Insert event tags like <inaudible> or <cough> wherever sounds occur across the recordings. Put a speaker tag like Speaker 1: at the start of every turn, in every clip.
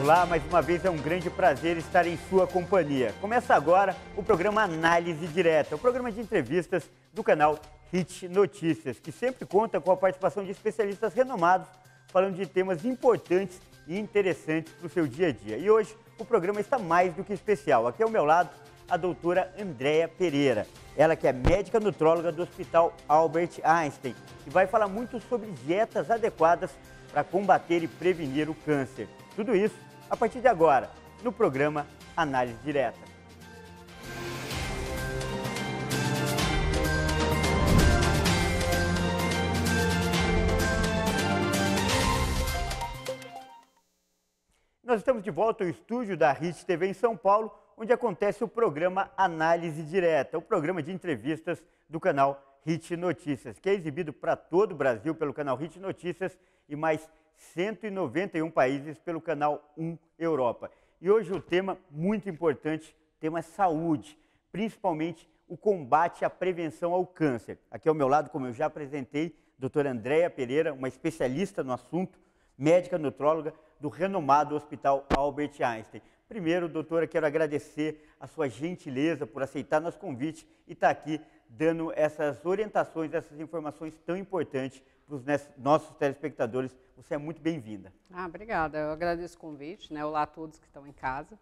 Speaker 1: Olá, mais uma vez é um grande prazer estar em sua companhia. Começa agora o programa Análise Direta, o programa de entrevistas do canal Hit Notícias, que sempre conta com a participação de especialistas renomados falando de temas importantes e interessantes para o seu dia a dia. E hoje o programa está mais do que especial. Aqui ao meu lado, a doutora Andréa Pereira. Ela que é médica nutróloga do Hospital Albert Einstein e vai falar muito sobre dietas adequadas para combater e prevenir o câncer. Tudo isso a partir de agora, no programa Análise Direta. Nós estamos de volta ao estúdio da RIT TV em São Paulo, onde acontece o programa Análise Direta, o programa de entrevistas do canal RIT Notícias, que é exibido para todo o Brasil pelo canal RIT Notícias e mais 191 países pelo canal 1 Europa. E hoje o tema muito importante, tema é saúde, principalmente o combate à prevenção ao câncer. Aqui ao meu lado, como eu já apresentei, doutora Andréia Pereira, uma especialista no assunto, médica nutróloga do renomado Hospital Albert Einstein. Primeiro, doutora, quero agradecer a sua gentileza por aceitar nosso convite e estar tá aqui dando essas orientações, essas informações tão importantes para os nossos telespectadores. Você é muito bem-vinda.
Speaker 2: Ah, obrigada. Eu agradeço o convite. Né? Olá a todos que estão em casa.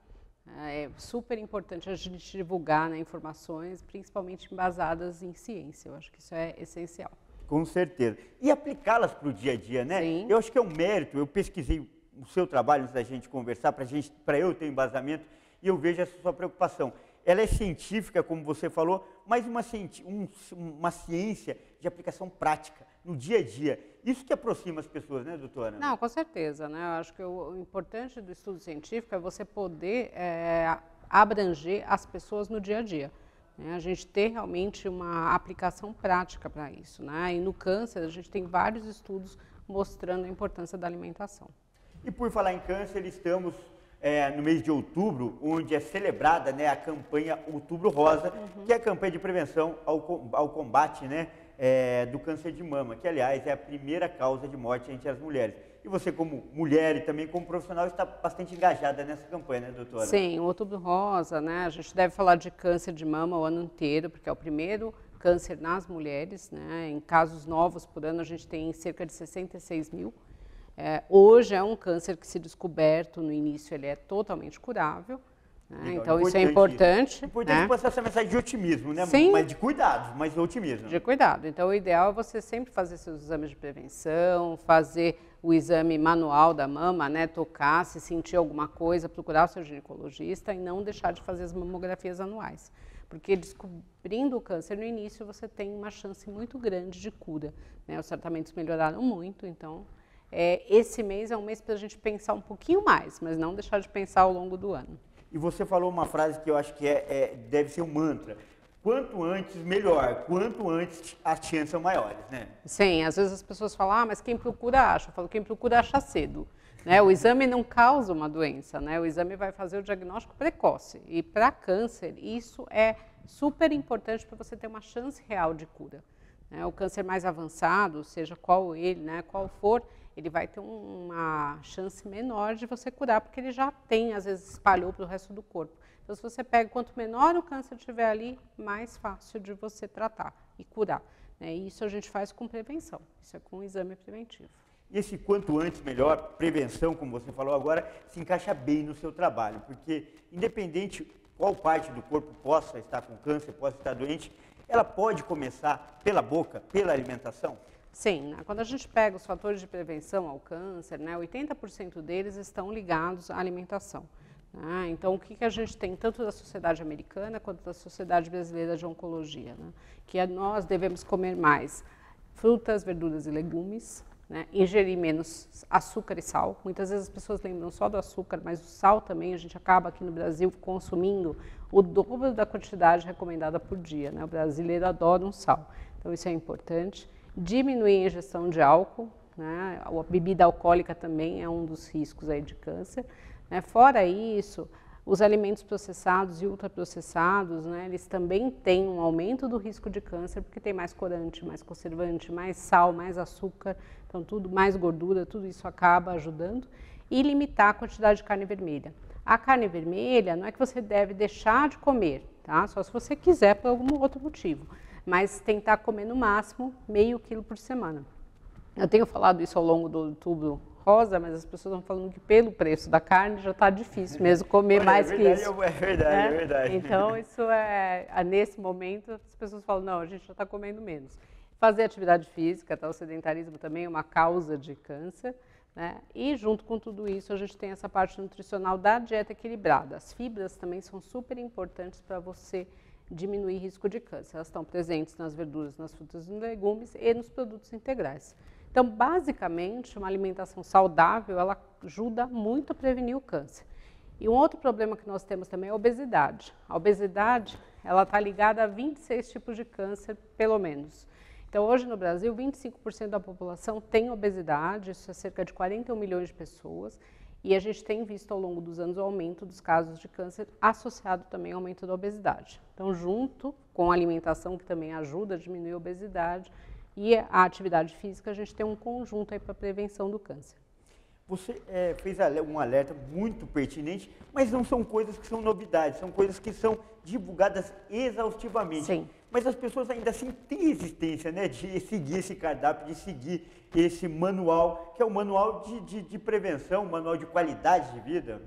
Speaker 2: É super importante a gente divulgar né, informações, principalmente embasadas em ciência. Eu acho que isso é essencial.
Speaker 1: Com certeza. E aplicá-las para o dia a dia, né? Sim. Eu acho que é um mérito. Eu pesquisei o seu trabalho antes da gente conversar, para eu ter embasamento, e eu vejo essa sua preocupação. Ela é científica, como você falou, mas uma, um, uma ciência de aplicação prática no dia a dia. Isso que aproxima as pessoas, né, doutora? Não,
Speaker 2: com certeza, né? Eu acho que o importante do estudo científico é você poder é, abranger as pessoas no dia a dia. Né? A gente ter realmente uma aplicação prática para isso, né? E no câncer a gente tem vários estudos mostrando a importância da alimentação.
Speaker 1: E por falar em câncer, estamos é, no mês de outubro, onde é celebrada né, a campanha Outubro Rosa, uhum. que é a campanha de prevenção ao, ao combate, né? é, do câncer de mama, que aliás é a primeira causa de morte entre as mulheres. E você, como mulher e também como profissional, está bastante engajada nessa campanha, né, doutora? Sim, o
Speaker 2: Outubro Rosa, né? A gente deve falar de câncer de mama o ano inteiro, porque é o primeiro câncer nas mulheres, né? Em casos novos por ano, a gente tem cerca de 66 mil. É, hoje é um câncer que, se descoberto no início, ele é totalmente curável. Então, então importante isso é importante. Importante né? passar
Speaker 1: essa mensagem de otimismo, né? Sim. Mas de cuidado, mas de otimismo. De
Speaker 2: cuidado. Então o ideal é você sempre fazer seus exames de prevenção, fazer o exame manual da mama, né? Tocar, se sentir alguma coisa, procurar o seu ginecologista e não deixar de fazer as mamografias anuais. Porque descobrindo o câncer no início, você tem uma chance muito grande de cura. Né? Os tratamentos melhoraram muito, então é, esse mês é um mês para a gente pensar um pouquinho mais, mas não deixar de pensar ao longo do ano.
Speaker 1: E você falou uma frase que eu acho que é, é deve ser um mantra. Quanto antes, melhor. Quanto antes, as chances são maiores, né?
Speaker 2: Sim, às vezes as pessoas falam, ah, mas quem procura acha. Eu falo, quem procura acha cedo. Né? O exame não causa uma doença, né? O exame vai fazer o diagnóstico precoce. E para câncer, isso é super importante para você ter uma chance real de cura. Né? o câncer mais avançado, seja qual ele, né, qual for, ele vai ter uma chance menor de você curar, porque ele já tem, às vezes espalhou para o resto do corpo. Então, se você pega, quanto menor o câncer tiver ali, mais fácil de você tratar e curar. Né? E isso a gente faz com prevenção, isso é com um exame preventivo.
Speaker 1: E esse quanto antes melhor, prevenção, como você falou agora, se encaixa bem no seu trabalho, porque independente qual parte do corpo possa estar com câncer, possa estar doente, ela pode começar pela boca, pela alimentação?
Speaker 2: Sim, né? quando a gente pega os fatores de prevenção ao câncer, né, 80% deles estão ligados à alimentação. Né? Então, o que, que a gente tem tanto da sociedade americana quanto da sociedade brasileira de oncologia? Né? Que é, nós devemos comer mais frutas, verduras e legumes, né? ingerir menos açúcar e sal. Muitas vezes as pessoas lembram só do açúcar, mas o sal também a gente acaba aqui no Brasil consumindo o dobro da quantidade recomendada por dia. Né? O brasileiro adora um sal, então isso é importante. Diminuir a ingestão de álcool, né? a bebida alcoólica também é um dos riscos aí de câncer. Né? Fora isso, os alimentos processados e ultraprocessados, né, eles também têm um aumento do risco de câncer, porque tem mais corante, mais conservante, mais sal, mais açúcar, então tudo, mais gordura, tudo isso acaba ajudando. E limitar a quantidade de carne vermelha. A carne vermelha não é que você deve deixar de comer, tá? Só se você quiser por algum outro motivo. Mas tentar comer no máximo meio quilo por semana. Eu tenho falado isso ao longo do outubro rosa, mas as pessoas estão falando que pelo preço da carne já está difícil mesmo comer Olha, <laughs> é mais é verdade, que isso. É verdade, né? é verdade. Então, isso é, é, nesse momento, as pessoas falam, não, a gente já está comendo menos. Fazer atividade física, tá? o sedentarismo também é uma causa de câncer. Né? E junto com tudo isso, a gente tem essa parte nutricional da dieta equilibrada. As fibras também são super importantes para você diminuir risco de câncer. Elas estão presentes nas verduras, nas frutas e nos legumes e nos produtos integrais. Então, basicamente, uma alimentação saudável, ela ajuda muito a prevenir o câncer. E um outro problema que nós temos também é a obesidade. A obesidade, ela está ligada a 26 tipos de câncer, pelo menos. Então, hoje no Brasil, 25% da população tem obesidade, isso é cerca de 41 milhões de pessoas, e a gente tem visto ao longo dos anos o aumento dos casos de câncer associado também ao aumento da obesidade. Então, junto com a alimentação, que também ajuda a diminuir a obesidade, e a atividade física, a gente tem um conjunto aí para prevenção do câncer.
Speaker 1: Você é, fez um alerta muito pertinente, mas não são coisas que são novidades, são coisas que são divulgadas exaustivamente. Sim. Mas as pessoas ainda assim têm existência né, de seguir esse cardápio, de seguir esse manual, que é o um manual de, de, de prevenção, um manual de qualidade de vida.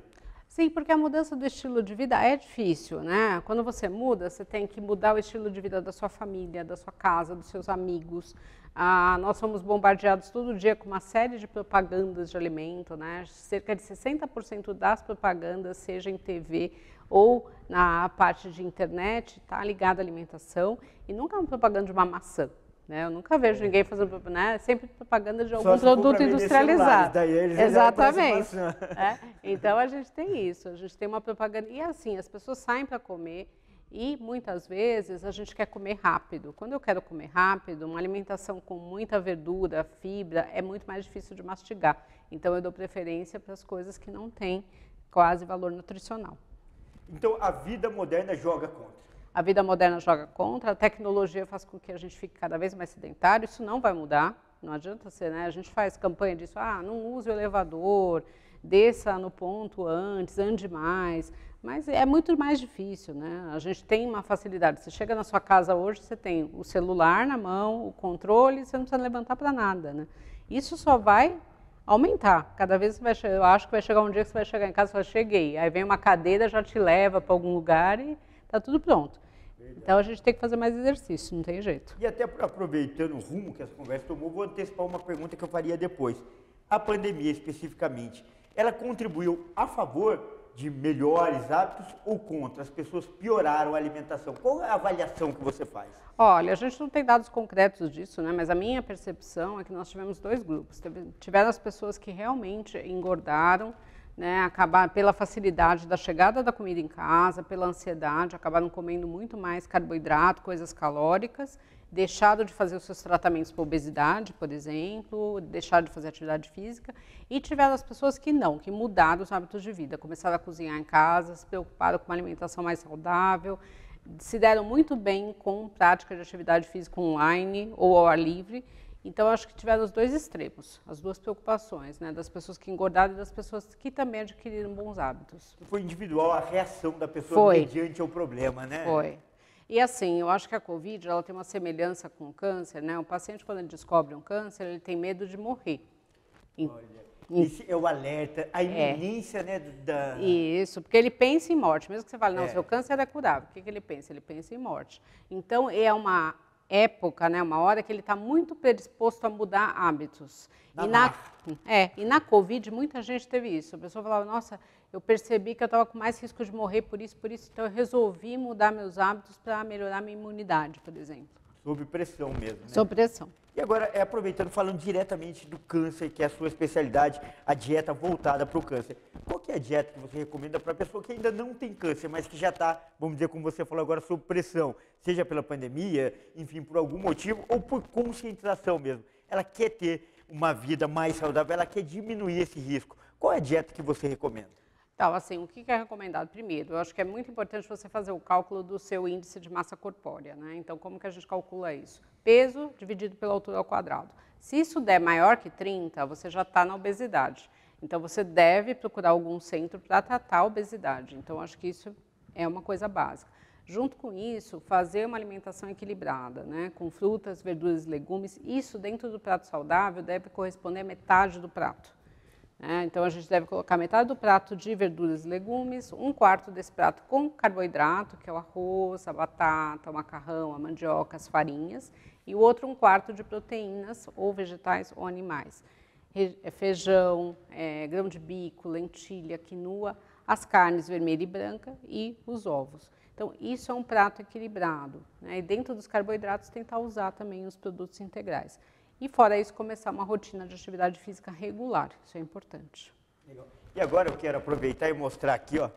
Speaker 2: Sim, porque a mudança do estilo de vida é difícil, né? Quando você muda, você tem que mudar o estilo de vida da sua família, da sua casa, dos seus amigos. Ah, nós somos bombardeados todo dia com uma série de propagandas de alimento, né? Cerca de 60% das propagandas, seja em TV ou na parte de internet, está ligado à alimentação e nunca é uma propaganda de uma maçã. Né? Eu nunca vejo ninguém fazendo né? É sempre propaganda de algum produto industrializado. Daí Exatamente. É? Então a gente tem isso, a gente tem uma propaganda. E assim, as pessoas saem para comer e muitas vezes a gente quer comer rápido. Quando eu quero comer rápido, uma alimentação com muita verdura, fibra, é muito mais difícil de mastigar. Então eu dou preferência para as coisas que não têm quase valor nutricional.
Speaker 1: Então a vida moderna joga contra.
Speaker 2: A vida moderna joga contra, a tecnologia faz com que a gente fique cada vez mais sedentário, isso não vai mudar, não adianta ser, né? A gente faz campanha disso, ah, não use o elevador, desça no ponto antes, ande mais, mas é muito mais difícil, né? A gente tem uma facilidade, você chega na sua casa hoje, você tem o celular na mão, o controle, você não precisa levantar para nada, né? Isso só vai aumentar. Cada vez você vai, eu acho que vai chegar um dia que você vai chegar em casa e falar, cheguei. Aí vem uma cadeira, já te leva para algum lugar e está tudo pronto.
Speaker 1: Então a gente tem que fazer mais exercício, não tem jeito. E até aproveitando o rumo que essa conversa tomou, vou antecipar uma pergunta que eu faria depois. A pandemia especificamente, ela contribuiu a favor de melhores hábitos ou contra? As pessoas pioraram a alimentação. Qual é a avaliação que você faz?
Speaker 2: Olha, a gente não tem dados concretos disso, né? mas a minha percepção é que nós tivemos dois grupos. Tiveram as pessoas que realmente engordaram, né, acabar pela facilidade da chegada da comida em casa, pela ansiedade, acabaram comendo muito mais carboidrato, coisas calóricas, deixado de fazer os seus tratamentos para obesidade, por exemplo, deixado de fazer atividade física, e tiveram as pessoas que não, que mudaram os hábitos de vida, começaram a cozinhar em casa, se preocuparam com uma alimentação mais saudável, se deram muito bem com prática de atividade física online ou ao ar livre. Então, acho que tiveram os dois extremos, as duas preocupações, né? das pessoas que engordaram e das pessoas que também adquiriram bons
Speaker 1: hábitos. Foi individual a reação da pessoa Foi. mediante ao problema, né? Foi.
Speaker 2: E assim, eu acho que a Covid ela tem uma semelhança com o câncer, né? O paciente, quando ele descobre um câncer, ele tem medo de morrer. Olha. é o
Speaker 1: alerta, a é. iminência,
Speaker 2: é. né? Da... Isso, porque ele pensa em morte. Mesmo que você fale, não, é. seu câncer é curável. O que, que ele pensa? Ele pensa em morte. Então, é uma época, né, uma hora que ele está muito predisposto a mudar hábitos. e, na, é, e na Covid, muita gente teve isso. A pessoa falava, nossa, eu percebi que eu estava com mais risco de morrer por isso, por isso, então eu resolvi mudar meus hábitos para melhorar minha imunidade, por exemplo.
Speaker 1: Sob pressão mesmo, né? Sob pressão. E agora, é, aproveitando, falando diretamente do câncer, que é a sua especialidade, a dieta voltada para o câncer. Qual que é a dieta que você recomenda para a pessoa que ainda não tem câncer, mas que já está, vamos dizer, como você falou agora, sob pressão? Seja pela pandemia, enfim, por algum motivo, ou por conscientização mesmo. Ela quer ter uma vida mais saudável, ela quer diminuir esse risco. Qual é a dieta que você recomenda?
Speaker 2: Então, assim, o que é recomendado? Primeiro, eu acho que é muito importante você fazer o cálculo do seu índice de massa corpórea, né? Então, como que a gente calcula isso? Peso dividido pela altura ao quadrado. Se isso der maior que 30, você já está na obesidade. Então, você deve procurar algum centro para tratar a obesidade. Então, acho que isso é uma coisa básica. Junto com isso, fazer uma alimentação equilibrada, né? Com frutas, verduras, legumes. Isso dentro do prato saudável deve corresponder a metade do prato. Né? então a gente deve colocar metade do prato de verduras e legumes, um quarto desse prato com carboidrato, que é o arroz, a batata, o macarrão, a mandioca, as farinhas, e o outro um quarto de proteínas ou vegetais ou animais. É, feijão, é, grão de bico, lentilha, quinua, as carnes vermelha e branca e os ovos. Então, isso é um prato equilibrado. Né? E dentro dos carboidratos, tentar usar também os produtos integrais. E fora isso, começar uma rotina de atividade física regular, isso é importante.
Speaker 1: Legal. E agora eu quero aproveitar e mostrar aqui, ó,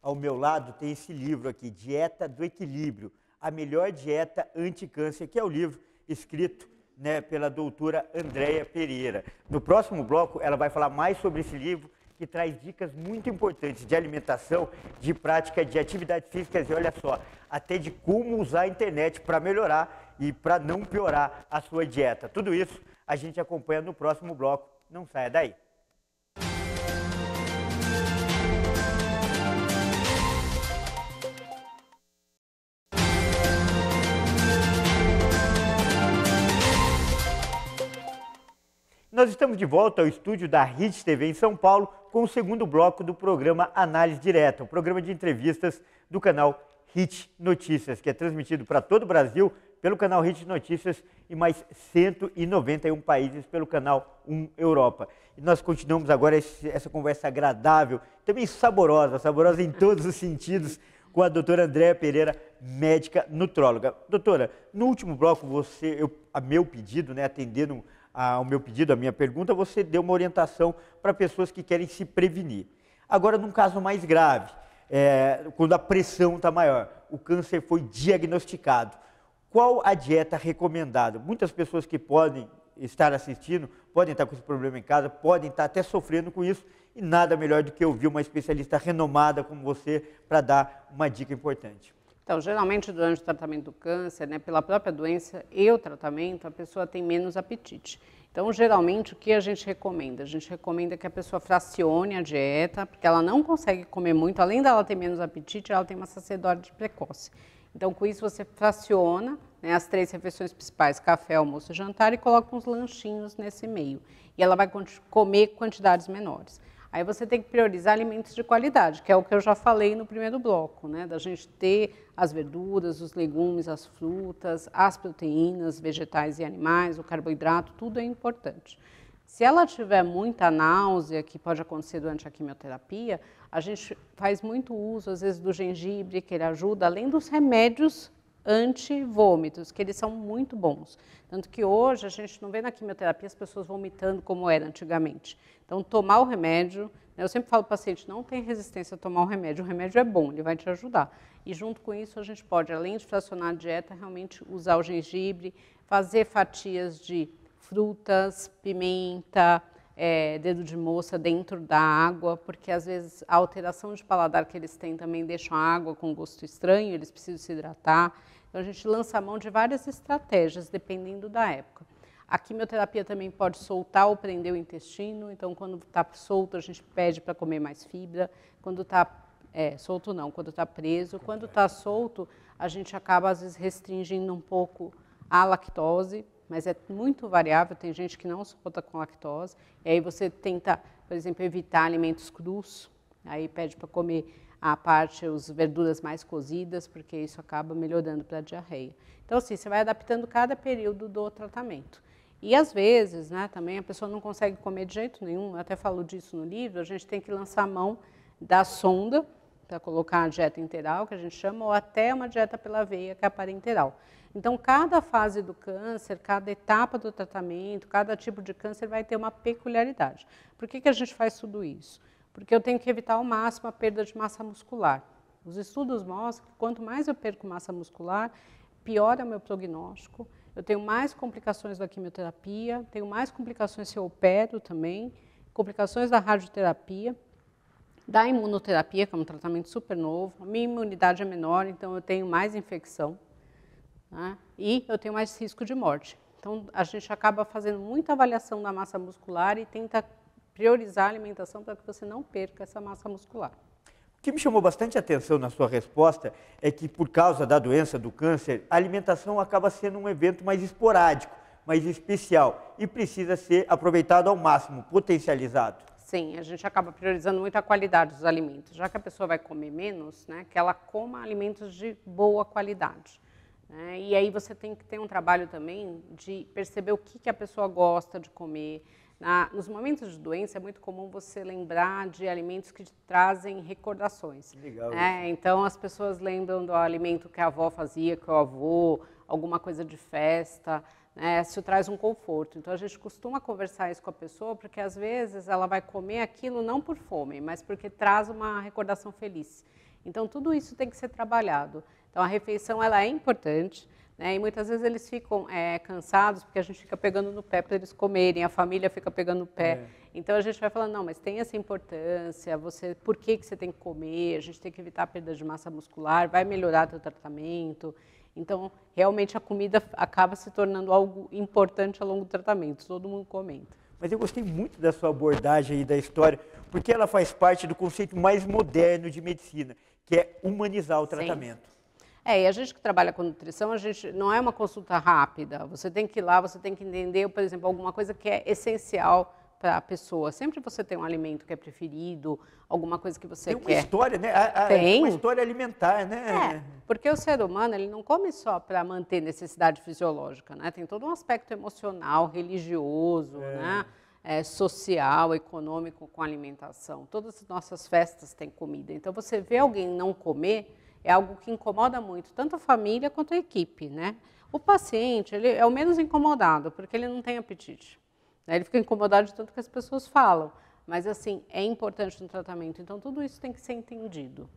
Speaker 1: ao meu lado tem esse livro aqui, Dieta do Equilíbrio, a melhor dieta anticâncer, que é o livro escrito né, pela doutora Andréia Pereira. No próximo bloco, ela vai falar mais sobre esse livro que traz dicas muito importantes de alimentação, de prática de atividades físicas e olha só, até de como usar a internet para melhorar e para não piorar a sua dieta. Tudo isso a gente acompanha no próximo bloco. Não saia daí. Nós estamos de volta ao estúdio da Hit TV em São Paulo com o segundo bloco do programa Análise Direta, o um programa de entrevistas do canal Hit Notícias, que é transmitido para todo o Brasil pelo canal Hit Notícias e mais 191 países pelo canal 1 Europa. E nós continuamos agora esse, essa conversa agradável, também saborosa, saborosa em todos os sentidos, com a doutora Andréa Pereira, médica nutróloga. Doutora, no último bloco, você, eu, a meu pedido, né, atendendo ao meu pedido, à minha pergunta, você deu uma orientação para pessoas que querem se prevenir. Agora, num caso mais grave, é, quando a pressão está maior, o câncer foi diagnosticado. Qual a dieta recomendada? Muitas pessoas que podem estar assistindo, podem estar com esse problema em casa, podem estar até sofrendo com isso, e nada melhor do que ouvir uma especialista renomada como você para dar uma dica importante.
Speaker 2: Então, geralmente durante o tratamento do câncer, né, pela própria doença e o tratamento, a pessoa tem menos apetite. Então, geralmente, o que a gente recomenda? A gente recomenda que a pessoa fracione a dieta, porque ela não consegue comer muito, além dela ter menos apetite, ela tem uma saciedade precoce. Então, com isso, você fraciona né, as três refeições principais, café, almoço e jantar, e coloca uns lanchinhos nesse meio. E ela vai comer quantidades menores. Aí você tem que priorizar alimentos de qualidade, que é o que eu já falei no primeiro bloco, né? Da gente ter as verduras, os legumes, as frutas, as proteínas, vegetais e animais, o carboidrato, tudo é importante. Se ela tiver muita náusea, que pode acontecer durante a quimioterapia, a gente faz muito uso, às vezes, do gengibre, que ele ajuda, além dos remédios antivômitos, que eles são muito bons. Tanto que hoje a gente não vê na quimioterapia as pessoas vomitando como era antigamente. Então, tomar o remédio, né, eu sempre falo para o paciente, não tem resistência a tomar o remédio, o remédio é bom, ele vai te ajudar. E junto com isso a gente pode, além de fracionar a dieta, realmente usar o gengibre, fazer fatias de frutas, pimenta, é, dedo de moça dentro da água, porque às vezes a alteração de paladar que eles têm também deixa a água com gosto estranho, eles precisam se hidratar. Então a gente lança a mão de várias estratégias, dependendo da época. A quimioterapia também pode soltar ou prender o intestino, então quando está solto a gente pede para comer mais fibra, quando está é, solto não, quando está preso. Quando está solto, a gente acaba às vezes restringindo um pouco a lactose, mas é muito variável. Tem gente que não suporta com lactose, e aí você tenta, por exemplo, evitar alimentos crus, aí pede para comer a parte, as verduras mais cozidas, porque isso acaba melhorando para a diarreia. Então, assim, você vai adaptando cada período do tratamento. E às vezes, né, também a pessoa não consegue comer de jeito nenhum, Eu até falo disso no livro, a gente tem que lançar a mão da sonda, para colocar a dieta interal, que a gente chama, ou até uma dieta pela veia, que é a parenteral. Então, cada fase do câncer, cada etapa do tratamento, cada tipo de câncer vai ter uma peculiaridade. Por que, que a gente faz tudo isso? Porque eu tenho que evitar ao máximo a perda de massa muscular. Os estudos mostram que quanto mais eu perco massa muscular, pior é o meu prognóstico, eu tenho mais complicações da quimioterapia, tenho mais complicações se eu opero também, complicações da radioterapia da imunoterapia, que é um tratamento super novo. A minha imunidade é menor, então eu tenho mais infecção né? e eu tenho mais risco de morte. Então a gente acaba fazendo muita avaliação da massa muscular e tenta priorizar a alimentação para que você não perca essa massa muscular.
Speaker 1: O que me chamou bastante atenção na sua resposta é que, por causa da doença do câncer, a alimentação acaba sendo um evento mais esporádico, mais especial e precisa ser aproveitado ao máximo, potencializado.
Speaker 2: Sim, a gente acaba priorizando muito a qualidade dos alimentos. Já que a pessoa vai comer menos, né, que ela coma alimentos de boa qualidade. Né? E aí você tem que ter um trabalho também de perceber o que, que a pessoa gosta de comer. Na, nos momentos de doença é muito comum você lembrar de alimentos que trazem recordações. Legal. Né? Então as pessoas lembram do alimento que a avó fazia, que o avô, alguma coisa de festa. É, isso traz um conforto. Então a gente costuma conversar isso com a pessoa, porque às vezes ela vai comer aquilo não por fome, mas porque traz uma recordação feliz. Então tudo isso tem que ser trabalhado. Então a refeição ela é importante, né? E muitas vezes eles ficam é, cansados porque a gente fica pegando no pé para eles comerem, a família fica pegando no pé. É. Então a gente vai falando não, mas tem essa importância. Você, por que que você tem que comer? A gente tem que evitar a perda de massa muscular, vai melhorar o tratamento. Então, realmente a comida acaba se tornando algo importante ao longo do tratamento,
Speaker 1: todo mundo comenta. Mas eu gostei muito da sua abordagem e da história, porque ela faz parte do conceito mais moderno de medicina, que é humanizar o tratamento. Sim.
Speaker 2: É, e a gente que trabalha com nutrição, a gente não é uma consulta rápida. Você tem que ir lá, você tem que entender, por exemplo, alguma coisa que é essencial para a pessoa. Sempre você tem um alimento que é preferido, alguma coisa que você quer. Tem uma história,
Speaker 1: né? A, a, tem. Uma história alimentar, né?
Speaker 2: É, porque o ser humano ele não come só para manter necessidade fisiológica, né? Tem todo um aspecto emocional, religioso, é. né? É, social, econômico com alimentação. Todas as nossas festas têm comida. Então, você vê alguém não comer é algo que incomoda muito, tanto a família quanto a equipe, né? O paciente, ele é o menos incomodado, porque ele não tem apetite. Né? Ele fica incomodado de tanto que as pessoas falam. Mas, assim, é importante no tratamento. Então, tudo isso tem que ser entendido.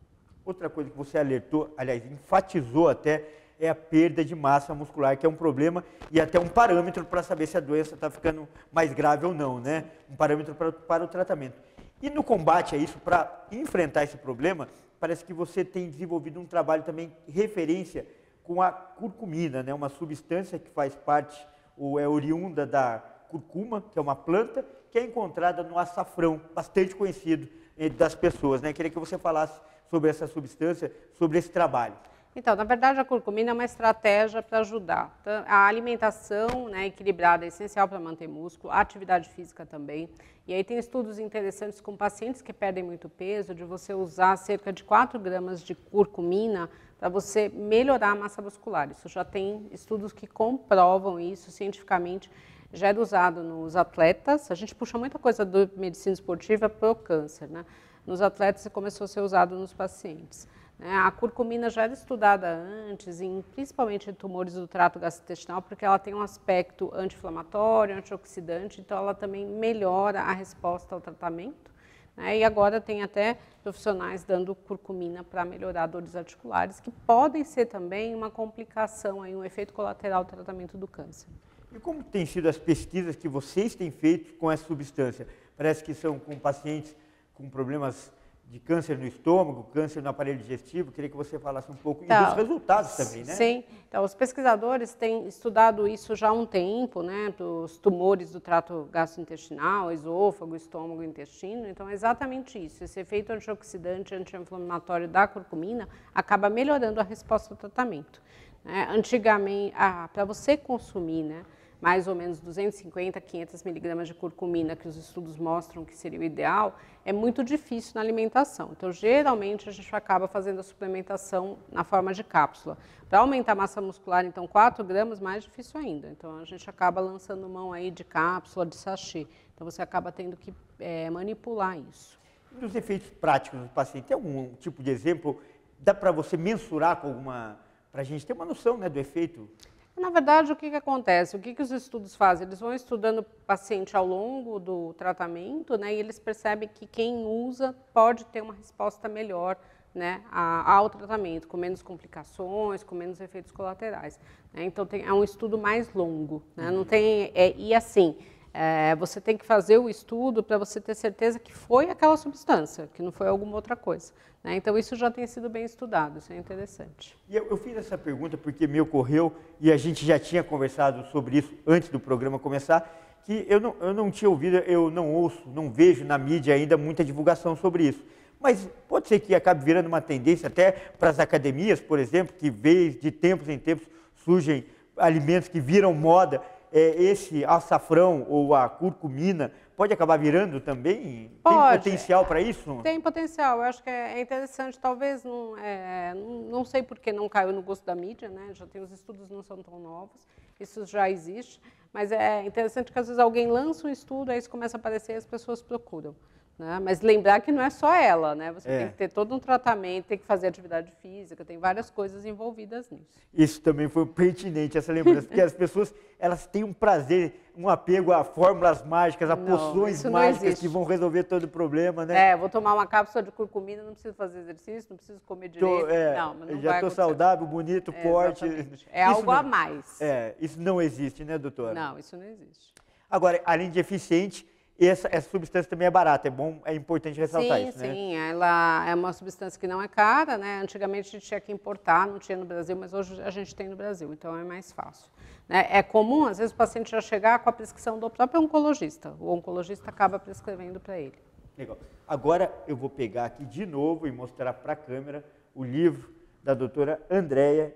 Speaker 1: Outra coisa que você alertou, aliás, enfatizou até, é a perda de massa muscular, que é um problema e até um parâmetro para saber se a doença está ficando mais grave ou não, né? Um parâmetro para, para o tratamento. E no combate a isso, para enfrentar esse problema, parece que você tem desenvolvido um trabalho também referência com a curcumina, né? Uma substância que faz parte ou é oriunda da curcuma, que é uma planta que é encontrada no açafrão, bastante conhecido eh, das pessoas. Né? Queria que você falasse sobre essa substância, sobre esse trabalho.
Speaker 2: Então, na verdade, a curcumina é uma estratégia para ajudar. A alimentação né, equilibrada é essencial para manter músculo, a atividade física também. E aí tem estudos interessantes com pacientes que perdem muito peso, de você usar cerca de 4 gramas de curcumina para você melhorar a massa muscular. Isso já tem estudos que comprovam isso cientificamente já era usado nos atletas. A gente puxa muita coisa da medicina esportiva para o câncer, né? Nos atletas começou a ser usado nos pacientes. Né? A curcumina já era estudada antes, em, principalmente em tumores do trato gastrointestinal, porque ela tem um aspecto anti-inflamatório, antioxidante, então ela também melhora a resposta ao tratamento. Né? E agora tem até profissionais dando curcumina para melhorar dores articulares, que podem ser também uma complicação, aí, um efeito colateral do tratamento do câncer.
Speaker 1: E como têm sido as pesquisas que vocês têm feito com essa substância? Parece que são com pacientes com problemas de câncer no estômago, câncer no aparelho digestivo. Queria que você falasse um pouco então, dos resultados também, né? Sim.
Speaker 2: Então, os pesquisadores têm estudado isso já há um tempo, né? Dos tumores do trato gastrointestinal, esôfago, estômago, intestino. Então, é exatamente isso. Esse efeito antioxidante, anti-inflamatório da curcumina acaba melhorando a resposta ao tratamento. Né. Antigamente, ah, para você consumir, né? mais ou menos 250, 500 miligramas de curcumina, que os estudos mostram que seria o ideal, é muito difícil na alimentação. Então, geralmente, a gente acaba fazendo a suplementação na forma de cápsula. Para aumentar a massa muscular, então, 4 gramas, mais difícil ainda. Então, a gente acaba lançando mão aí de cápsula, de sachê. Então, você acaba tendo que é, manipular isso.
Speaker 1: E os efeitos práticos do paciente? Tem algum tipo de exemplo? Dá para você mensurar com alguma para a gente ter uma noção né, do efeito.
Speaker 2: Na verdade, o que, que acontece? O que, que os estudos fazem? Eles vão estudando o paciente ao longo do tratamento, né? E eles percebem que quem usa pode ter uma resposta melhor né, ao tratamento, com menos complicações, com menos efeitos colaterais. Né? Então tem, é um estudo mais longo, né? não uhum. tem é, e assim é, você tem que fazer o estudo para você ter certeza que foi aquela substância, que não foi alguma outra coisa. Né? Então, isso já tem sido bem estudado, isso é interessante.
Speaker 1: E eu, eu, fiz essa pergunta porque me ocorreu, e a gente já tinha conversado sobre isso antes do programa começar, que eu não, eu não tinha ouvido, eu não ouço, não vejo na mídia ainda muita divulgação sobre isso. Mas pode ser que acabe virando uma tendência até para as academias, por exemplo, que vez de tempos em tempos surgem alimentos que viram moda é, esse açafrão ou a curcumina pode acabar virando também? Pode. Tem potencial para isso? Tem
Speaker 2: potencial. Eu acho que é, é interessante. Talvez, não, é, não sei por que não caiu no gosto da mídia, né? Já tem os estudos não são tão novos. Isso já existe. Mas é interessante que às vezes alguém lança um estudo, aí isso começa a aparecer e as pessoas procuram. Né? Mas lembrar que não é só ela, né? Você é. tem que ter todo um tratamento, tem que fazer atividade física, tem várias coisas envolvidas nisso.
Speaker 1: Isso também foi pertinente, essa lembrança, porque as pessoas elas têm um prazer, um apego a fórmulas mágicas, a não, poções mágicas que vão resolver todo o problema, né? É, vou
Speaker 2: tomar uma cápsula de curcumina, não preciso fazer exercício, não preciso comer direito. Tô, é, não, não já estou saudável,
Speaker 1: bonito, é, forte. Exatamente. É isso algo não, a mais. É, isso não existe, né, doutora? Não,
Speaker 2: isso não existe.
Speaker 1: Agora, além de eficiente, essa, essa substância também é barata, é bom, é importante ressaltar sim, isso, sim, né? Sim,
Speaker 2: sim ela é uma substância que não é cara, né? Antigamente a gente tinha que importar, não tinha no Brasil, mas hoje a gente tem no Brasil, então é mais fácil. Né? É comum, às vezes, o paciente já chegar com a prescrição do próprio oncologista, o oncologista acaba prescrevendo para ele.
Speaker 1: Legal. Agora eu vou pegar aqui de novo e mostrar para a câmera o livro da doutora Andréia,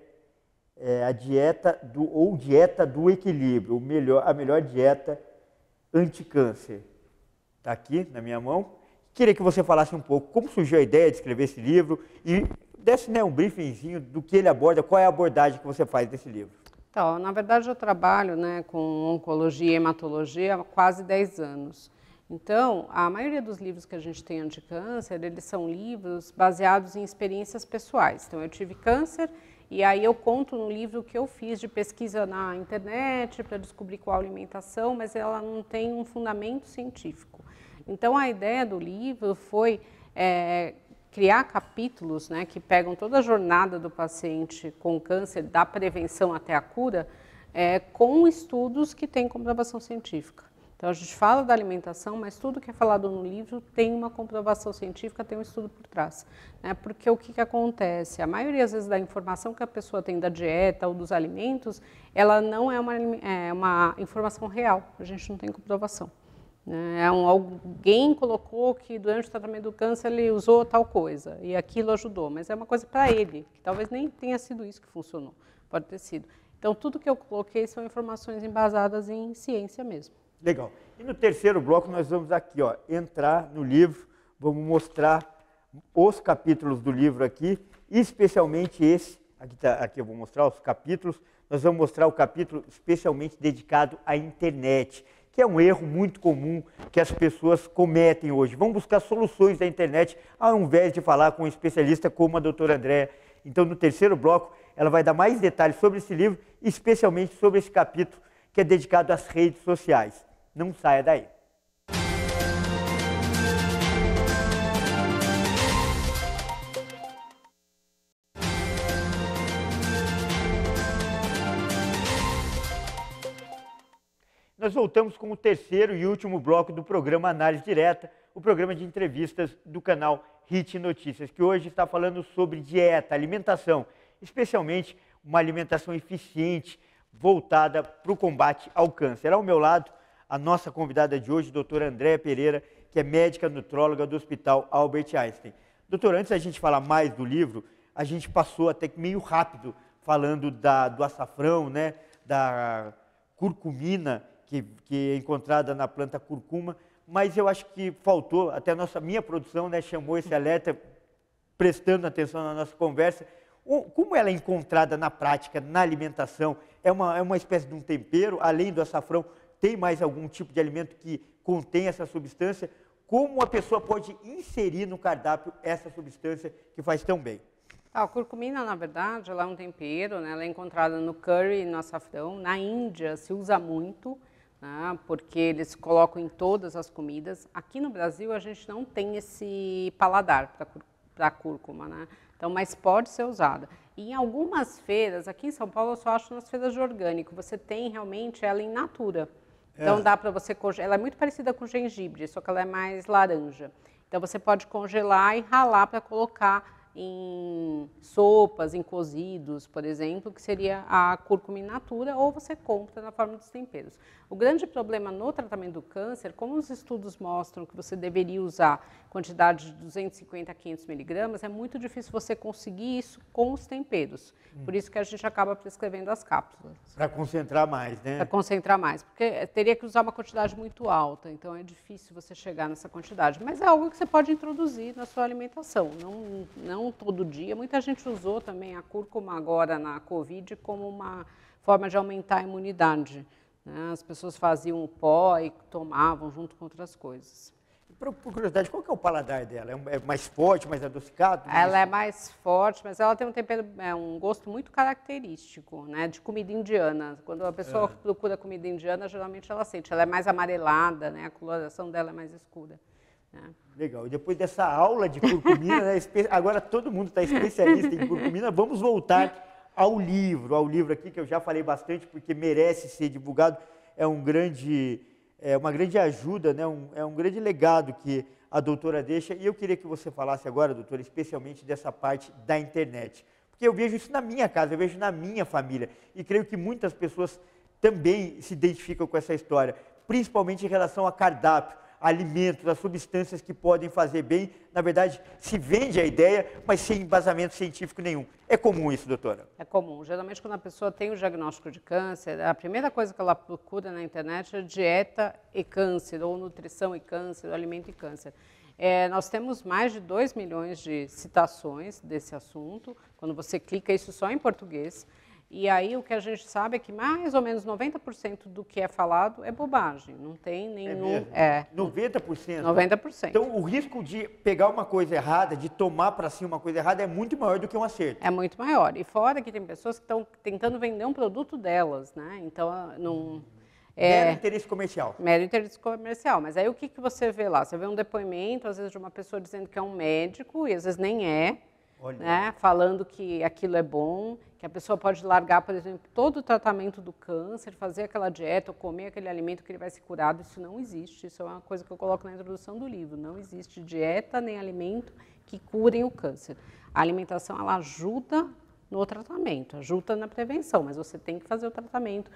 Speaker 1: é, a dieta do, ou dieta do equilíbrio, melhor, a melhor dieta anticâncer. Está aqui na minha mão. Queria que você falasse um pouco como surgiu a ideia de escrever esse livro e desse né, um briefingzinho do que ele aborda, qual é a abordagem que você faz desse livro.
Speaker 2: Então, na verdade, eu trabalho né, com oncologia e hematologia há quase 10 anos. Então, a maioria dos livros que a gente tem anti-câncer, eles são livros baseados em experiências pessoais. Então, eu tive câncer e aí eu conto no livro que eu fiz de pesquisa na internet para descobrir qual alimentação, mas ela não tem um fundamento científico. Então a ideia do livro foi é, criar capítulos né, que pegam toda a jornada do paciente com câncer, da prevenção até a cura, é, com estudos que têm comprovação científica. Então a gente fala da alimentação, mas tudo que é falado no livro tem uma comprovação científica, tem um estudo por trás. Né? Porque o que, que acontece? A maioria das vezes da informação que a pessoa tem da dieta ou dos alimentos, ela não é uma, é uma informação real, a gente não tem comprovação. Né? É um, alguém colocou que durante o tratamento do câncer ele usou tal coisa e aquilo ajudou, mas é uma coisa para ele, que talvez nem tenha sido isso que funcionou, pode ter sido. Então, tudo que eu coloquei são informações embasadas em ciência mesmo.
Speaker 1: Legal. E no terceiro bloco nós vamos aqui, ó, entrar no livro, vamos mostrar os capítulos do livro aqui, especialmente esse, aqui, tá, aqui eu vou mostrar os capítulos, nós vamos mostrar o capítulo especialmente dedicado à internet, que é um erro muito comum que as pessoas cometem hoje. Vão buscar soluções da internet ao invés de falar com um especialista como a doutora Andréa. Então, no terceiro bloco, ela vai dar mais detalhes sobre esse livro, especialmente sobre esse capítulo que é dedicado às redes sociais. Não saia daí. Nós voltamos com o terceiro e último bloco do programa Análise Direta, o programa de entrevistas do canal Hit Notícias, que hoje está falando sobre dieta, alimentação, especialmente uma alimentação eficiente voltada para o combate ao câncer. Ao meu lado a nossa convidada de hoje, doutora Andréa Pereira, que é médica nutróloga do Hospital Albert Einstein. Doutora, antes da gente falar mais do livro, a gente passou até que meio rápido falando da, do açafrão, né, da curcumina que, que é encontrada na planta curcuma, mas eu acho que faltou, até a nossa, minha produção né, chamou esse alerta, prestando atenção na nossa conversa, como ela é encontrada na prática, na alimentação? É uma, é uma espécie de um tempero, além do açafrão, tem mais algum tipo de alimento que contém essa substância, como a pessoa pode inserir no cardápio essa substância que faz tão bem?
Speaker 2: Ah, a curcumina, na verdade, ela é um tempero, né? ela é encontrada no curry e no açafrão. Na Índia se usa muito, né? porque eles colocam em todas as comidas. Aqui no Brasil a gente não tem esse paladar para cúrcuma, né? então, mas pode ser usada. E em algumas feiras, aqui em São Paulo eu só acho nas feiras de orgânico, você tem realmente ela em natura. Então é. dá para você congelar. Ela é muito parecida com gengibre, só que ela é mais laranja. Então você pode congelar e ralar para colocar em sopas, em cozidos, por exemplo, que seria a cúrcuma in natura, ou você compra na forma dos temperos. O grande problema no tratamento do câncer, como os estudos mostram que você deveria usar quantidade de 250 a 500 miligramas, é muito difícil você conseguir isso com os temperos. Hum. Por isso que a gente acaba prescrevendo as cápsulas.
Speaker 1: Para concentrar mais, né? Para concentrar
Speaker 2: mais, porque teria que usar uma quantidade muito alta, então é difícil você chegar nessa quantidade. Mas é algo que você pode introduzir na sua alimentação, não, não não todo dia. Muita gente usou também a cúrcuma agora na Covid como uma forma de aumentar a imunidade. Né? As pessoas faziam o pó e
Speaker 1: tomavam junto com outras coisas. Por, por curiosidade, qual que é o paladar dela? É, é mais forte, mais adocicado? Mais... É ela é
Speaker 2: mais forte, mas ela tem um tempero, é, um gosto muito característico, né? De comida indiana. Quando a pessoa é. procura comida indiana, geralmente ela sente. Ela é mais amarelada, né? A coloração dela é mais escura.
Speaker 1: É. Legal. Depois dessa aula de curcumina, né, agora todo mundo está especialista em curcumina, vamos voltar ao livro, ao livro aqui que eu já falei bastante porque merece ser divulgado. É um grande, é uma grande ajuda, né? Um, é um grande legado que a doutora deixa. E eu queria que você falasse agora, doutora, especialmente dessa parte da internet. Porque eu vejo isso na minha casa, eu vejo na minha família. E creio que muitas pessoas também se identificam com essa história, principalmente em relação a cardápio alimentos, as substâncias que podem fazer bem. Na verdade, se vende a ideia, mas sem embasamento científico nenhum. É comum isso, doutora?
Speaker 2: É comum. Geralmente, quando a pessoa tem o diagnóstico de câncer, a primeira coisa que ela procura na internet é dieta e câncer, ou nutrição e câncer, ou alimento e câncer. É, nós temos mais de 2 milhões de citações desse assunto, quando você clica isso só em português. E aí o que a gente sabe é que mais ou menos 90% do que é falado é bobagem, não tem
Speaker 1: é nenhum... É, mesmo? é 90%? 90%. Então o risco de pegar uma coisa errada, de tomar para si uma coisa errada é muito maior do que um acerto. É muito maior. E fora que tem pessoas que estão
Speaker 2: tentando vender um produto delas, né? Então não... É, mero interesse comercial. Mero interesse comercial. Mas aí o que, que você vê lá? Você vê um depoimento, às vezes, de uma pessoa dizendo que é um médico, e às vezes nem é, Olha. né? falando que aquilo é bom que a pessoa pode largar, por exemplo, todo o tratamento do câncer, fazer aquela dieta, ou comer aquele alimento que ele vai ser curado, isso não existe. Isso é uma coisa que eu coloco na introdução do livro. Não existe dieta nem alimento que curem o câncer. A alimentação ela ajuda no tratamento, ajuda na prevenção, mas você tem que fazer o tratamento,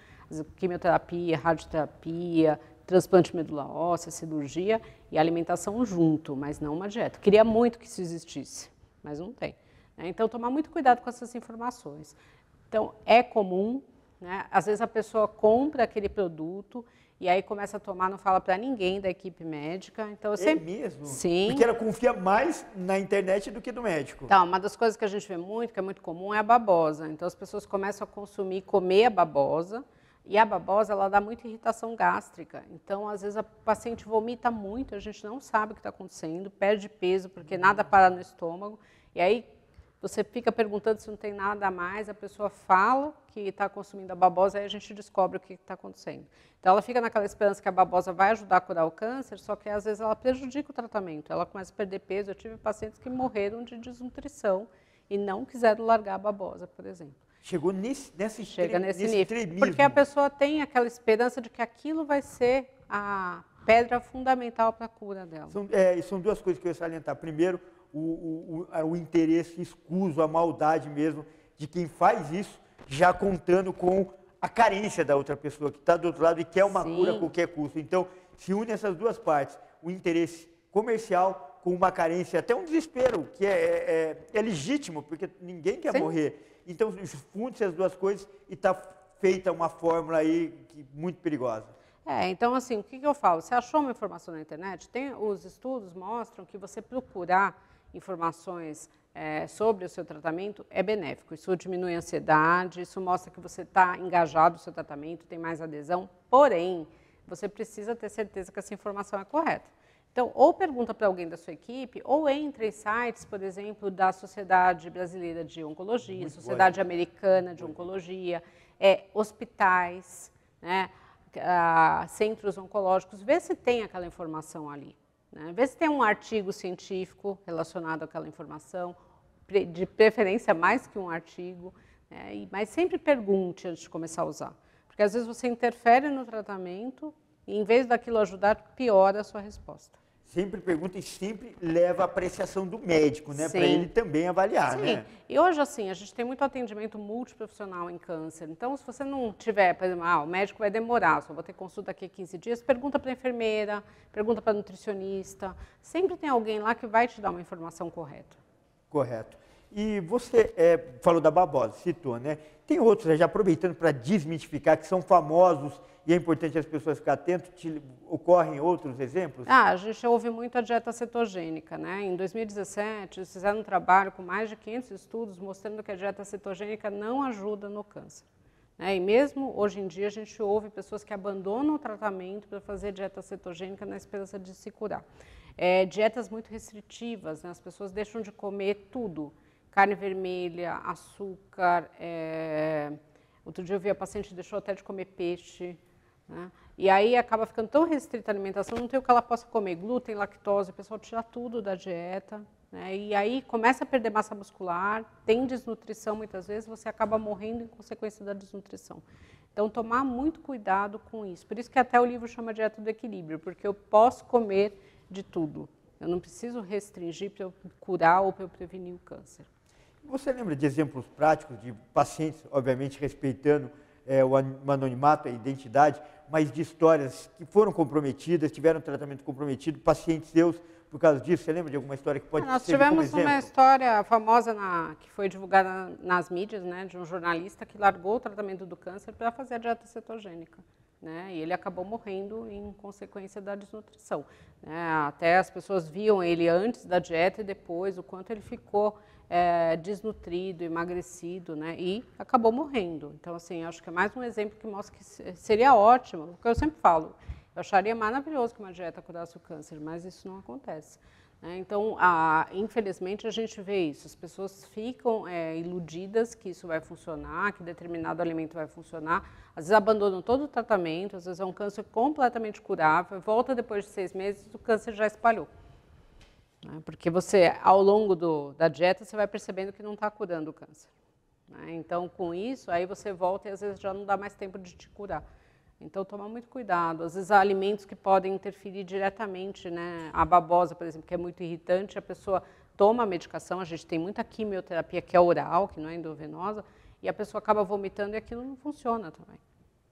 Speaker 2: quimioterapia, radioterapia, transplante medula óssea, cirurgia e alimentação junto, mas não uma dieta. Queria muito que isso existisse, mas não tem. Né? Então, tomar muito cuidado com essas informações. Então, é comum, né? às vezes a pessoa compra aquele produto e aí começa a tomar, não fala para ninguém da equipe médica. Então, é sempre... É mesmo? Sim. Porque ela
Speaker 1: confia mais na internet do que no médico. Tá,
Speaker 2: uma das coisas que a gente vê muito, que é muito comum, é a babosa. Então, as pessoas começam a consumir, comer a babosa. E a babosa, ela dá muita irritação gástrica. Então, às vezes, a paciente vomita muito, a gente não sabe o que está acontecendo, perde peso, porque nada para no estômago. E aí, você fica perguntando se não tem nada a mais, a pessoa fala que está consumindo a babosa, aí a gente descobre o que está acontecendo. Então ela fica naquela esperança que a babosa vai ajudar a curar o câncer, só que às vezes ela prejudica o tratamento, ela começa a perder peso. Eu tive pacientes que morreram de desnutrição e não quiseram largar a babosa, por exemplo.
Speaker 1: Chegou nesse, nesse, Chega nesse, nesse nível. Extremismo. Porque a
Speaker 2: pessoa tem aquela esperança de que aquilo vai ser a pedra fundamental para a cura dela. São,
Speaker 1: é, são duas coisas que eu ia salientar. Primeiro, o, o, o, o interesse escuso, a maldade mesmo de quem faz isso, já contando com a carência da outra pessoa que está do outro lado e quer uma Sim. cura a qualquer custo. Então, se une essas duas partes, o interesse comercial com uma carência, até um desespero, que é, é, é, é legítimo, porque ninguém quer Sim. morrer. Então, funde-se as duas coisas e está feita uma fórmula aí que, muito perigosa.
Speaker 2: É, então assim, o que, que eu falo? Você achou uma informação na internet? Tem, os estudos mostram que você procurar informações é, sobre o seu tratamento é benéfico. Isso diminui a ansiedade, isso mostra que você está engajado no seu tratamento, tem mais adesão. Porém, você precisa ter certeza que essa informação é correta. Então, ou pergunta para alguém da sua equipe, ou entre em sites, por exemplo, da Sociedade Brasileira de Oncologia, Muito Sociedade Americana de Oncologia, é, hospitais, né, a, ah, centros oncológicos, vê se tem aquela informação ali. Né? Vê se tem um artigo científico relacionado àquela informação, de preferência mais que um artigo, né? mas sempre pergunte antes de começar a usar. Porque às vezes você interfere no tratamento e, em vez daquilo ajudar, piora a sua resposta
Speaker 1: sempre pergunta e sempre leva a apreciação do médico, né? Para ele também avaliar, Sim. né?
Speaker 2: E hoje, assim, a gente tem muito atendimento multiprofissional em câncer. Então, se você não tiver, por exemplo, ah, o médico vai demorar, só vou ter consulta aqui 15 dias, pergunta para a enfermeira, pergunta para nutricionista. Sempre tem alguém lá que vai te dar uma informação correta.
Speaker 1: Correto. E você é, falou da babosa, citou, né? Tem outros, já aproveitando para desmistificar, que são famosos e é importante as pessoas ficarem atentas. Te, ocorrem outros exemplos? Ah,
Speaker 2: a gente ouve muito a dieta cetogênica, né? Em 2017, eles fizeram um trabalho com mais de 500 estudos mostrando que a dieta cetogênica não ajuda no câncer. Né? E mesmo hoje em dia, a gente ouve pessoas que abandonam o tratamento para fazer dieta cetogênica na esperança de se curar. É, dietas muito restritivas, né? as pessoas deixam de comer tudo carne vermelha, açúcar. É... Outro dia eu vi a paciente deixou até de comer peixe. Né? E aí acaba ficando tão restrita a alimentação, não tem o que ela possa comer, glúten, lactose, o pessoal tira tudo da dieta. Né? E aí começa a perder massa muscular, tem desnutrição muitas vezes, você acaba morrendo em consequência da desnutrição. Então tomar muito cuidado com isso. Por isso que até o livro chama dieta do equilíbrio, porque eu posso comer de tudo. Eu não preciso restringir para eu curar ou para eu prevenir o câncer.
Speaker 1: Você lembra de exemplos práticos de pacientes, obviamente respeitando é, o anonimato, a identidade, mas de histórias que foram comprometidas, tiveram tratamento comprometido, pacientes seus por causa disso? Você lembra de alguma história que pode ser ah, Nós tivemos como uma
Speaker 2: história famosa na, que foi divulgada nas mídias, né, de um jornalista que largou o tratamento do câncer para fazer a dieta cetogênica. Né, e ele acabou morrendo em consequência da desnutrição. Né? Até as pessoas viam ele antes da dieta e depois, o quanto ele ficou é, desnutrido, emagrecido, né? E acabou morrendo. Então, assim, acho que é mais um exemplo que mostra que seria ótimo, porque eu sempre falo, eu acharia maravilhoso que uma dieta curasse o câncer, mas isso não acontece. Né? Então, a, infelizmente, a gente vê isso. As pessoas ficam é, iludidas que isso vai funcionar, que determinado alimento vai funcionar. Às vezes abandonam todo o tratamento, às vezes é um câncer completamente curável, volta depois de seis meses e o câncer já espalhou. Né? Porque você, ao longo do, da dieta, você vai percebendo que não está curando o câncer. Né? Então, com isso, aí você volta e às vezes já não dá mais tempo de te curar. Então, tomar muito cuidado. Às vezes há alimentos que podem interferir diretamente, né? A babosa, por exemplo, que é muito irritante, a pessoa toma a medicação, a gente tem muita quimioterapia que é oral, que não é endovenosa, e a pessoa acaba vomitando e aquilo não funciona também.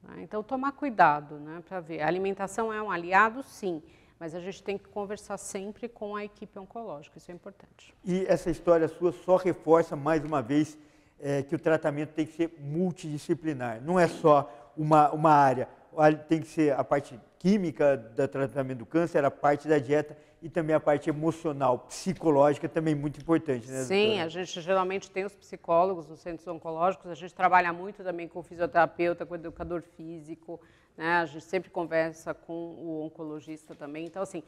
Speaker 2: Né? Então, tomar cuidado, né? Para ver. A alimentação é um aliado, sim. Mas a gente tem que conversar sempre com a equipe oncológica, isso é importante. E
Speaker 1: essa história sua só reforça mais uma vez é, que o tratamento tem que ser multidisciplinar, não é só uma, uma área. Tem que ser a parte química do tratamento do câncer, a parte da dieta e também a parte emocional, psicológica, também muito importante, né? Sim, a
Speaker 2: gente geralmente tem os psicólogos nos centros oncológicos, a gente trabalha muito também com o fisioterapeuta, com o educador físico, né? A gente sempre conversa com o oncologista também. Então, assim,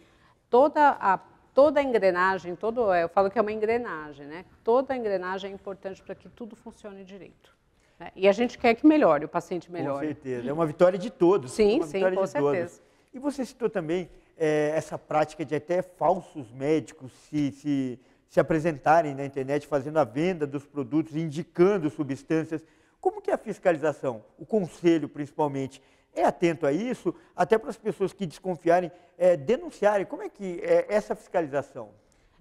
Speaker 2: toda a toda a engrenagem, todo, é, eu falo que é uma engrenagem, né? Toda a engrenagem é importante para que tudo funcione direito. Né. E a gente quer que melhore, o paciente melhore. Com certeza, é uma vitória de todos. Sim, é sim, com certeza. Todos.
Speaker 1: E você citou também é, essa prática de até falsos médicos se, se, se apresentarem na internet fazendo a venda dos produtos, indicando substâncias. Como que é a fiscalização, o conselho principalmente, é atento a isso, até para as pessoas que desconfiarem, é, denunciarem? Como é que é essa fiscalização?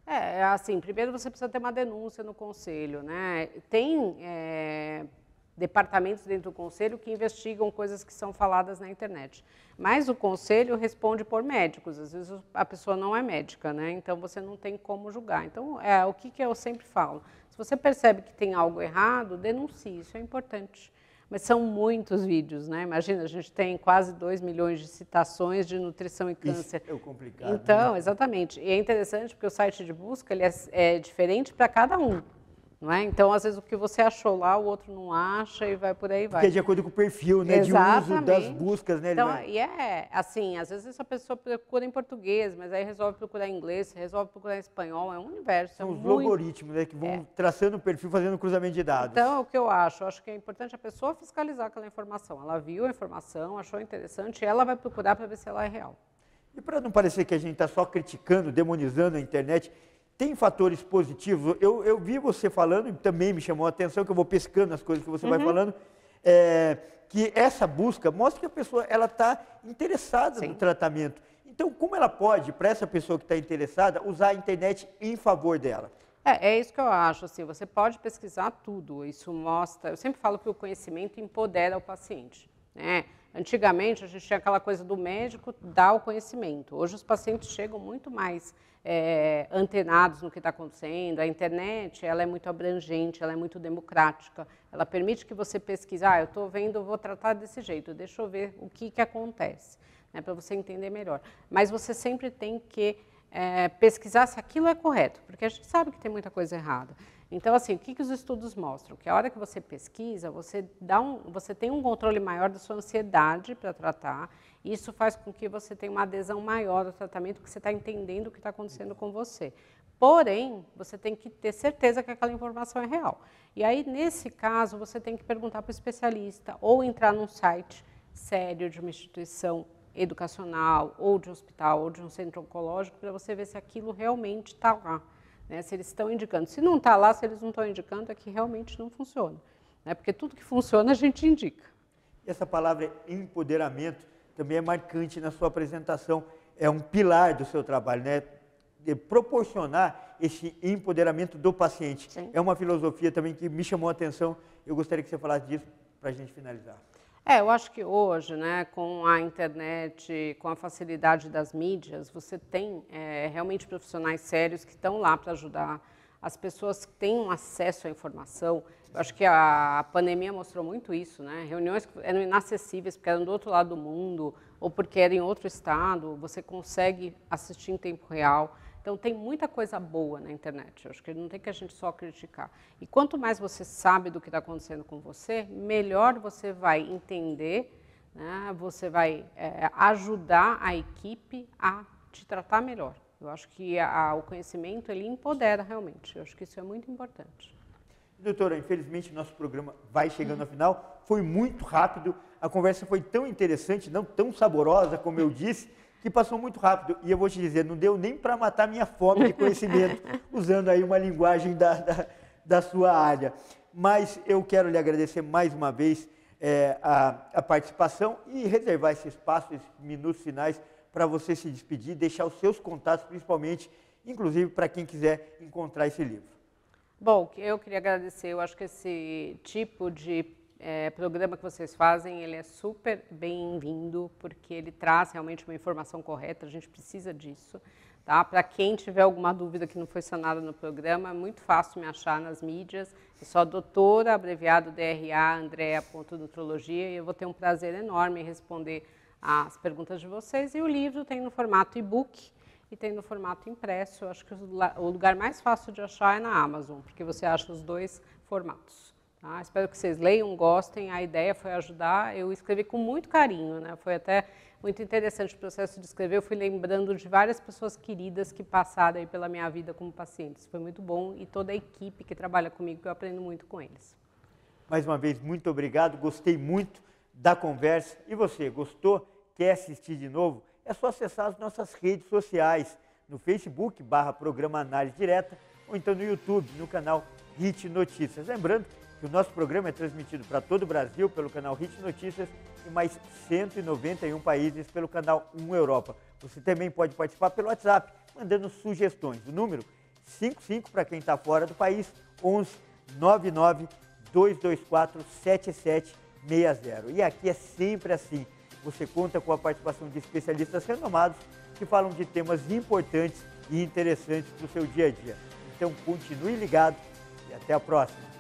Speaker 2: É, é assim, primeiro você precisa ter uma denúncia no conselho, né? Tem é, departamentos dentro do conselho que investigam coisas que são faladas na internet. Mas o conselho responde por médicos, às vezes a pessoa não é médica, né? Então você não tem como julgar. Então, é o que, que eu sempre falo. Se você percebe que tem algo errado, denuncie, isso é importante. Mas são muitos vídeos, né? Imagina, a gente tem quase 2 milhões de citações de nutrição e
Speaker 1: câncer. Isso é complicado. Então, né?
Speaker 2: exatamente. E é interessante porque o site de busca ele é, é diferente para cada um. Não é? Então, às vezes, o que você achou lá, o outro não acha e vai por aí vai. Porque é de acordo
Speaker 1: com o perfil, né? Exatamente. De uso das buscas, né? Então,
Speaker 2: e é assim, às vezes essa pessoa procura em português, mas aí resolve procurar em inglês, resolve procurar em espanhol, é um universo. É São é os muito...
Speaker 1: né? Que vão é. traçando o perfil, fazendo cruzamento de dados. Então,
Speaker 2: o que eu acho? Eu acho que é importante a pessoa fiscalizar aquela informação. Ela viu a informação, achou interessante, ela vai procurar para ver se ela é real.
Speaker 1: E para não parecer que a gente está só criticando, demonizando a internet, tem fatores positivos. Eu, eu vi você falando, e também me chamou a atenção, que eu vou pescando as coisas que você uhum. vai falando, é, que essa busca mostra que a pessoa está interessada Sim. no tratamento. Então, como ela pode, para essa pessoa que está interessada, usar a internet em favor dela?
Speaker 2: É, é isso que eu acho, assim, você pode pesquisar tudo, isso mostra, eu sempre falo que o conhecimento empodera o paciente, né? Antigamente, a gente tinha aquela coisa do médico dar o conhecimento. Hoje, os pacientes chegam muito mais é, antenados no que está acontecendo. A internet, ela é muito abrangente, ela é muito democrática. Ela permite que você pesquise, ah, eu estou vendo, vou tratar desse jeito, deixa eu ver o que, que acontece, né, para você entender melhor. Mas você sempre tem que é, pesquisar se aquilo é correto, porque a gente sabe que tem muita coisa errada. Então, assim, o que, que os estudos mostram? Que a hora que você pesquisa, você, dá um, você tem um controle maior da sua ansiedade para tratar, e isso faz com que você tenha uma adesão maior ao tratamento, porque você está entendendo o que está acontecendo com você. Porém, você tem que ter certeza que aquela informação é real. E aí, nesse caso, você tem que perguntar para o especialista ou entrar num site sério de uma instituição educacional, ou de um hospital, ou de um centro oncológico, para você ver se aquilo realmente está lá. Né? Se eles estão indicando. Se não está lá, se eles não estão indicando, é que realmente não funciona. Né? Porque tudo que funciona a gente
Speaker 1: indica. Essa palavra empoderamento também é marcante na sua apresentação. É um pilar do seu trabalho, né? De proporcionar esse empoderamento do paciente. Sim. É uma filosofia também que me chamou a atenção. Eu gostaria que você falasse disso para a gente finalizar.
Speaker 2: É, eu acho que hoje, né, com a internet, com a facilidade das mídias, você tem é, realmente profissionais sérios que estão lá para ajudar as pessoas que têm um acesso à informação. Eu acho que a pandemia mostrou muito isso, né? Reuniões que eram inacessíveis porque eram do outro lado do mundo ou porque eram em outro estado, você consegue assistir em tempo real. Então tem muita coisa boa na internet. Eu acho que não tem que a gente só criticar. E quanto mais você sabe do que está acontecendo com você, melhor você vai entender, né? você vai é, ajudar a equipe a te tratar melhor. Eu acho que a, o conhecimento ele empodera realmente. Eu acho que isso é muito importante.
Speaker 1: Doutora, infelizmente nosso programa vai chegando ao final. Foi muito rápido. A conversa foi tão interessante, não tão saborosa como eu disse que passou muito rápido. E eu vou te dizer, não deu nem para matar minha fome de conhecimento, <laughs> usando aí uma linguagem da, da, da, sua área. Mas eu quero lhe agradecer mais uma vez é, a, a participação e reservar esse espaço, esses minutos finais, para você se despedir, deixar os seus contatos, principalmente, inclusive para quem quiser encontrar esse livro.
Speaker 2: Bom, eu queria agradecer, eu acho que esse tipo de é, programa que vocês fazem, ele é super bem-vindo, porque ele traz realmente uma informação correta, a gente precisa disso. Tá? Para quem tiver alguma dúvida que não foi sanada no programa, é muito fácil me achar nas mídias. É só doutora, abreviado DRA, Andrea.nutrologia, e eu vou ter um prazer enorme em responder as perguntas de vocês. E o livro tem no formato e-book e tem no formato impresso. Eu acho que o lugar mais fácil de achar é na Amazon, porque você acha os dois formatos. Ah, espero que vocês leiam, gostem. A ideia foi ajudar. Eu escrevi com muito carinho, né? Foi até muito interessante o processo de escrever. Eu fui lembrando de várias pessoas queridas que passaram pela minha vida como pacientes. Foi muito bom e toda a equipe que trabalha comigo, eu aprendo muito com eles.
Speaker 1: Mais uma vez, muito obrigado. Gostei muito da conversa. E você, gostou? Quer assistir de novo? É só acessar as nossas redes sociais no Facebook barra Programa Análise Direta ou então no YouTube, no canal Hit Notícias. Lembrando o nosso programa é transmitido para todo o Brasil pelo canal Hit Notícias e mais 191 países pelo canal 1 Europa. Você também pode participar pelo WhatsApp, mandando sugestões. O número 55 para quem está fora do país, 11 99 224 7760. E aqui é sempre assim. Você conta com a participação de especialistas renomados que falam de temas importantes e interessantes para o seu dia a dia. Então continue ligado e até a próxima.